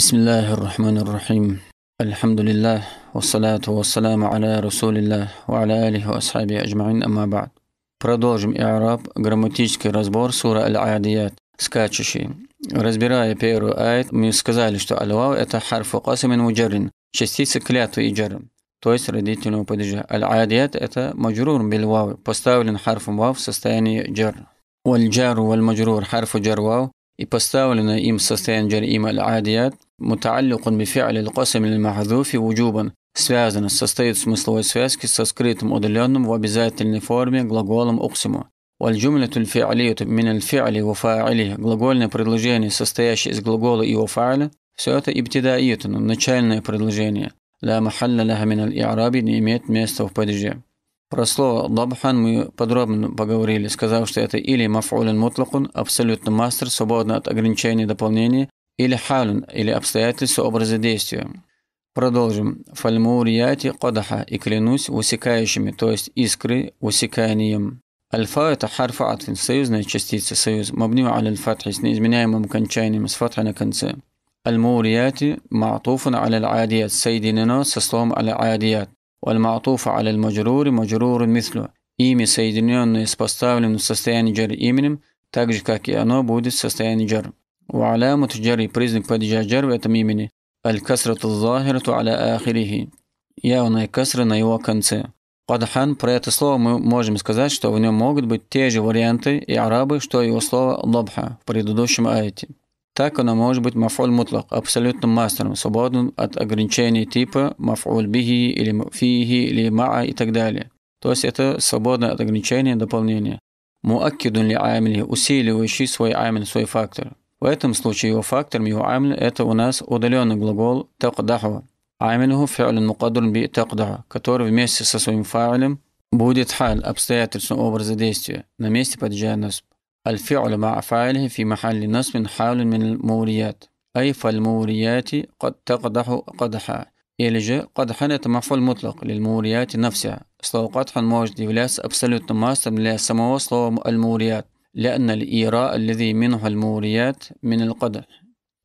بسم الله الرحمن الرحيم الحمد لله والصلاة والسلام على رسول الله وعلى آله وأصحابه أجمعين أما بعد Продолжим إعراب грамматический разбор سورة العاديات скачущий. Разбирая первую آيت, мы сказали, что الواو это حرف قاسم مجر частица клятвы и то есть родительного падежа. العاديات это مجرور بالواو поставлен حرف واو в состоянии جر. والجار والمجرور حرف جر واو и поставленное им состояние джарим аль-адият мутаалликун бифи'ли аль-касам аль-махдуфи вуджубан связано, состоит в смысловой связке со скрытым удаленным в обязательной форме глаголом уксиму. والجملة الفعلية من الفعل وفاعله глагольное предложение, состоящее из глагола и его все это ибтидаиетун, начальное предложение. لا محل لها من الإعراب не имеет места в падеже. Про слово «дабхан» мы подробно поговорили, сказав, что это или «мафулин мутлакун» – абсолютно мастер, свободно от ограничений и дополнений, или «халун» – или обстоятельства образа действия. Продолжим. «Фальмурияти Кодаха и клянусь усекающими, то есть искры, усеканием. Альфа – это харфа атфин, союзная частица, союз, Мабниу аль фатхи с неизменяемым кончанием, с фатха на конце. Аль-Мурияти – аль-Адият, соединено со словом аль-Адият. والمعطوف على المجرور مجرور مثله. Имя, соединенное с поставленным в состоянии джар именем, так же, как и оно будет в состоянии джар. وعلامة جر признак падежа джар в этом имени. الكسرة الظاهرة على آخره. Явная касра на его конце. Кадхан, про это слово мы можем сказать, что в нем могут быть те же варианты и арабы, что и у слова лобха в предыдущем аяте. Так оно может быть мафуль мутлак, абсолютным мастером, свободным от ограничений типа мафуль бихи или фихи или маа и так далее. То есть это свободное от ограничения дополнения. Муаккидун ли аймли, усиливающий свой аймль, свой фактор. В этом случае его фактором, его аймль, это у нас удаленный глагол тақдаху. Аймлюху фиалин мукадурн би тақдаху, который вместе со своим фаалем будет халь, обстоятельством образа действия, на месте падежа насб. الفعل مع فاعله في محل نصب حال من الموريات أي فالموريات قد تقدح قدحا إلج قد حنت مفعول مطلق للموريات نفسها استوى قدح موجد ولاس أبسلوت ماستر لا سمو الموريات لأن الإيراء الذي منه الموريات من القدح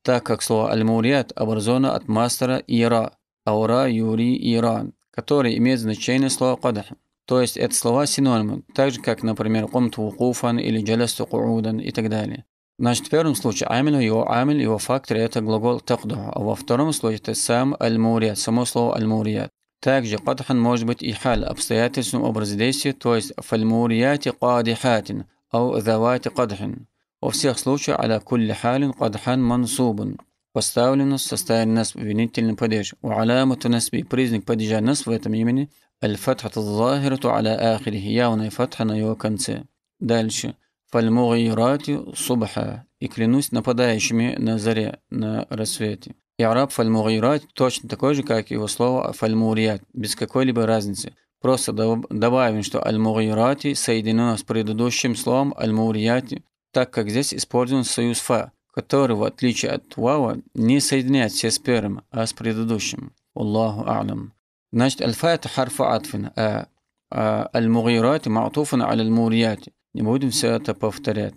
تاكك سوى الموريات أبرزونا أتماستر إيراء أورا يوري إيران كتوري إميز نتشين استوى قدح То есть это слова-синонимы, так же как, например, «кумту вукуфан» или «джаласту куудан» и так далее. Значит, в первом случае амилю его амиль, его фактор – это глагол тахдуху, а во втором случае это сам аль-мурият, само слово аль-мурият. Также кадхан может быть и халь, обстоятельственным образ действия, то есть фальмурияти кадихатин, ау завати кадхин. Во всех случаях аля кулли халин кадхан мансубан, поставлена, составлена нас винительный падеж. وعلامة نسبه признак падежа нас в этом имени الفتحة الظاهرة على آخره явная фатха на его конце. Дальше. فالمغيرات субха и клянусь нападающими на заре, на рассвете. И араб фальмурират точно такой же, как его слово фальмурият, без какой-либо разницы. Просто добавим, что аль-мурирати соединено с предыдущим словом аль-мурияти, так как здесь использован союз фа, который, в отличие от вава, не соединяет все с первым, а с предыдущим. Аллаху алям. Значит, аль это харфа атфин, а, а аль-мугирати ма'туфан аль-мурияти. Не будем все это повторять.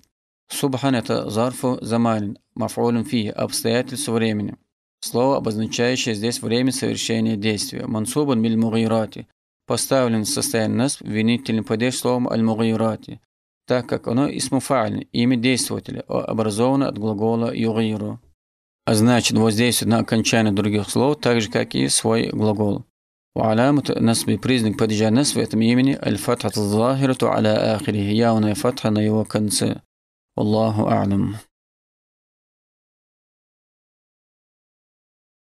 Субхан – это зарфу заманин, мафулин фи, обстоятельства времени. Слово, обозначающее здесь время совершения действия. Мансубан миль мугирати. Поставлен в состояние нас винительный падеж словом аль-мугирати так как оно исмуфаль, имя действователя, образовано от глагола югиру. А значит, воздействует на окончание других слов, так же, как и свой глагол. وعلامة نصب признак падежа نصب в этом имени الفتحة الظاهرة على آخره явная фатха на его конце. والله أعلم